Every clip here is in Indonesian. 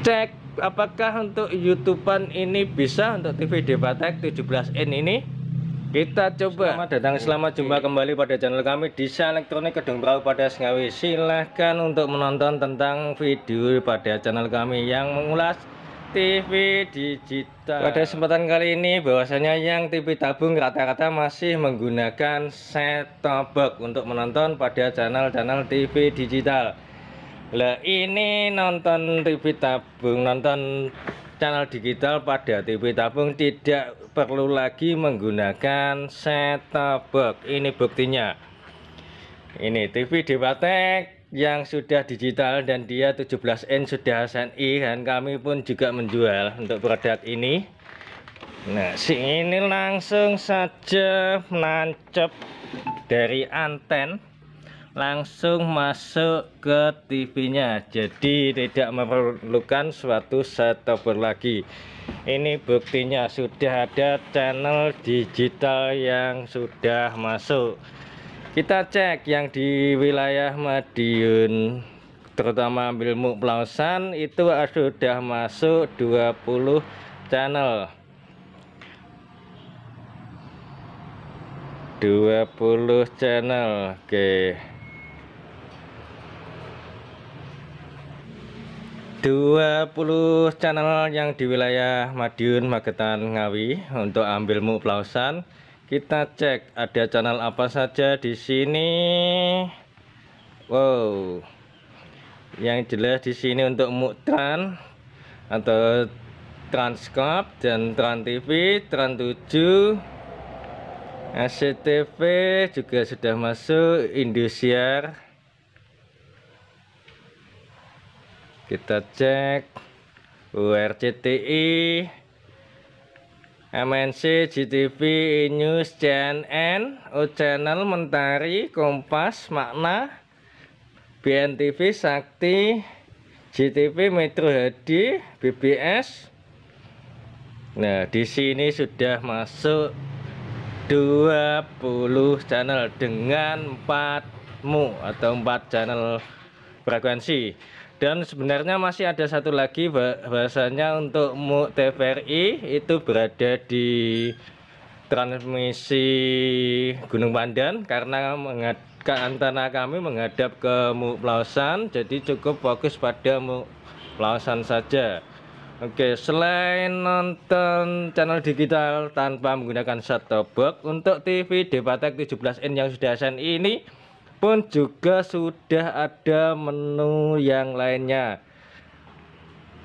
cek apakah untuk youtuber ini bisa untuk TV Debatek 17N ini kita coba selamat datang selamat jumpa kembali pada channel kami di elektronik Kedung pada Sengawi silahkan untuk menonton tentang video pada channel kami yang mengulas TV digital pada kesempatan kali ini bahwasanya yang TV tabung rata-rata masih menggunakan set top box untuk menonton pada channel-channel TV digital lah ini nonton TV tabung, nonton channel digital pada TV tabung tidak perlu lagi menggunakan set box. Ini buktinya. Ini TV Dewatek yang sudah digital dan dia 17 inch sudah SNI dan kami pun juga menjual untuk produk ini. Nah, si ini langsung saja menancap dari anten langsung masuk ke TV-nya jadi tidak memerlukan suatu setuber lagi ini buktinya sudah ada channel digital yang sudah masuk kita cek yang di wilayah Madiun terutama ilmu Pelausan itu sudah masuk 20 channel 20 channel oke okay. 20 channel yang di wilayah Madiun, Magetan, Ngawi untuk ambil mu Kita cek ada channel apa saja di sini. Wow. Yang jelas di sini untuk Mutran atau Transkop dan Trans TV, Trans 7, SCTV juga sudah masuk, Indosiar kita cek URCTI MNC, GTV, News, CNN, O Channel, Mentari, Kompas, Makna, BNTV, Sakti, GTV, Metro HD, BBS. Nah, di sini sudah masuk 20 channel dengan 4 mu atau 4 channel frekuensi dan sebenarnya masih ada satu lagi bahasanya untuk mu TVRI itu berada di transmisi Gunung Pandan karena ke antara kami menghadap ke MUK Pelausan jadi cukup fokus pada MUK Pelausan saja Oke, selain nonton channel digital tanpa menggunakan set top box untuk TV Depatek 17N yang sudah SNI ini pun juga sudah ada menu yang lainnya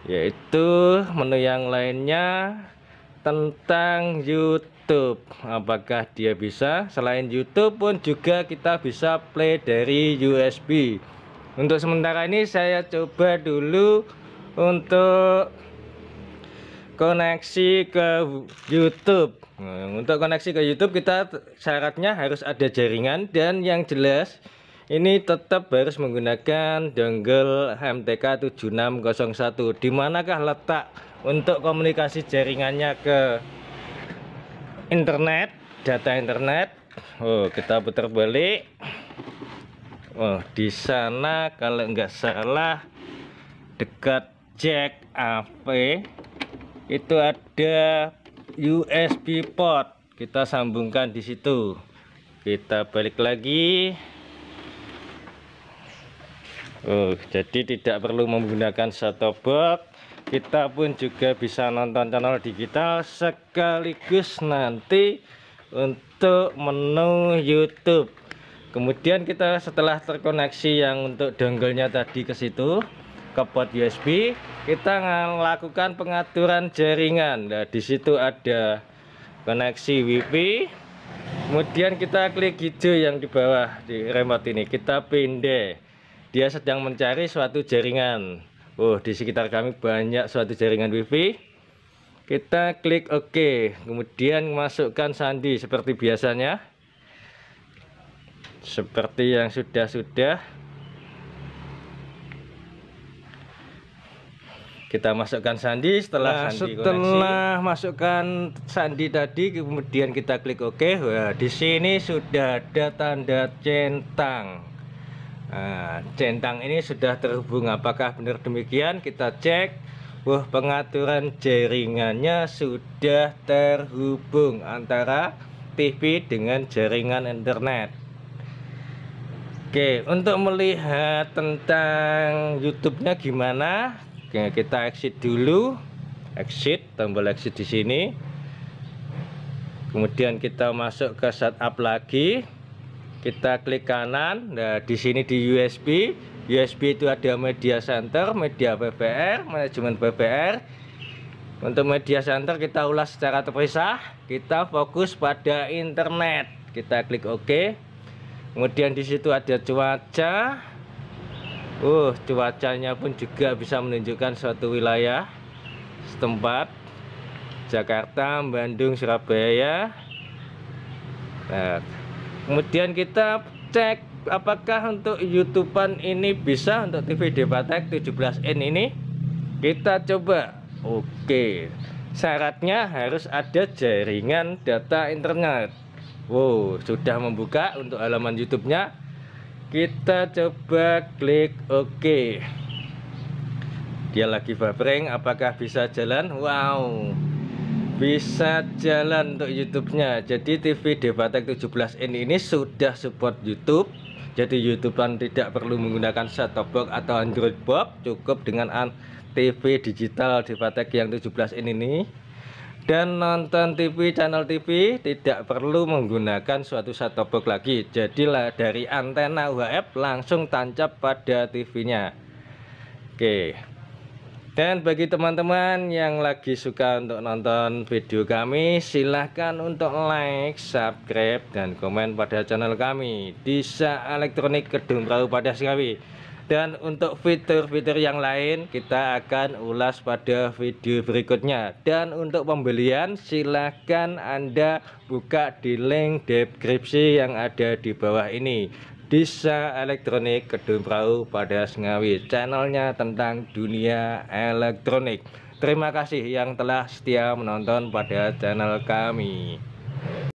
yaitu menu yang lainnya tentang YouTube apakah dia bisa selain YouTube pun juga kita bisa play dari USB untuk sementara ini saya coba dulu untuk koneksi ke YouTube. Nah, untuk koneksi ke YouTube kita syaratnya harus ada jaringan dan yang jelas ini tetap harus menggunakan dongle MTK 7601. Di manakah letak untuk komunikasi jaringannya ke internet, data internet? Oh, kita putar balik. Oh, di sana kalau nggak salah dekat jack AP itu ada USB port kita sambungkan di situ kita balik lagi Oh, jadi tidak perlu menggunakan satu box kita pun juga bisa nonton channel digital sekaligus nanti untuk menu YouTube kemudian kita setelah terkoneksi yang untuk dongle tadi ke situ ke port USB kita melakukan pengaturan jaringan nah disitu ada koneksi WiFi kemudian kita klik hijau yang di bawah di remote ini kita pindah dia sedang mencari suatu jaringan Oh di sekitar kami banyak suatu jaringan WiFi kita klik OK kemudian masukkan sandi seperti biasanya seperti yang sudah-sudah kita masukkan sandi setelah nah, sandi setelah koneksi. masukkan sandi tadi kemudian kita klik OK Wah, di sini sudah ada tanda centang nah, centang ini sudah terhubung apakah benar demikian kita cek Wah pengaturan jaringannya sudah terhubung antara TV dengan jaringan internet Oke, untuk melihat tentang YouTube-nya gimana, Oke, kita exit dulu. Exit, tombol exit di sini. Kemudian kita masuk ke setup lagi. Kita klik kanan. Nah, di sini di USB. USB itu ada media center, media BBR, manajemen BBR. Untuk media center kita ulas secara terpisah. Kita fokus pada internet. Kita klik OK. Kemudian di situ ada cuaca, uh cuacanya pun juga bisa menunjukkan suatu wilayah setempat Jakarta Bandung Surabaya nah, kemudian kita cek apakah untuk YouTubean ini bisa untuk TV Debatek 17N ini kita coba oke syaratnya harus ada jaringan data internet Wow sudah membuka untuk halaman YouTube nya kita coba klik OK dia lagi buffering apakah bisa jalan Wow bisa jalan untuk YouTube-nya jadi TV Devatek 17N ini sudah support YouTube jadi YouTubean tidak perlu menggunakan set-top box atau Android box cukup dengan TV digital Devatek yang 17 n ini dan nonton TV channel TV tidak perlu menggunakan suatu set box lagi jadilah dari antena UHF langsung tancap pada TV-nya oke dan bagi teman-teman yang lagi suka untuk nonton video kami silahkan untuk like subscribe dan komen pada channel kami Disa Elektronik Kedung Perahu pada Ngawi dan untuk fitur-fitur yang lain kita akan ulas pada video berikutnya dan untuk pembelian silahkan anda buka di link deskripsi yang ada di bawah ini Desa Elektronik Kedung Prau pada Sengawi channelnya tentang dunia elektronik Terima kasih yang telah setia menonton pada channel kami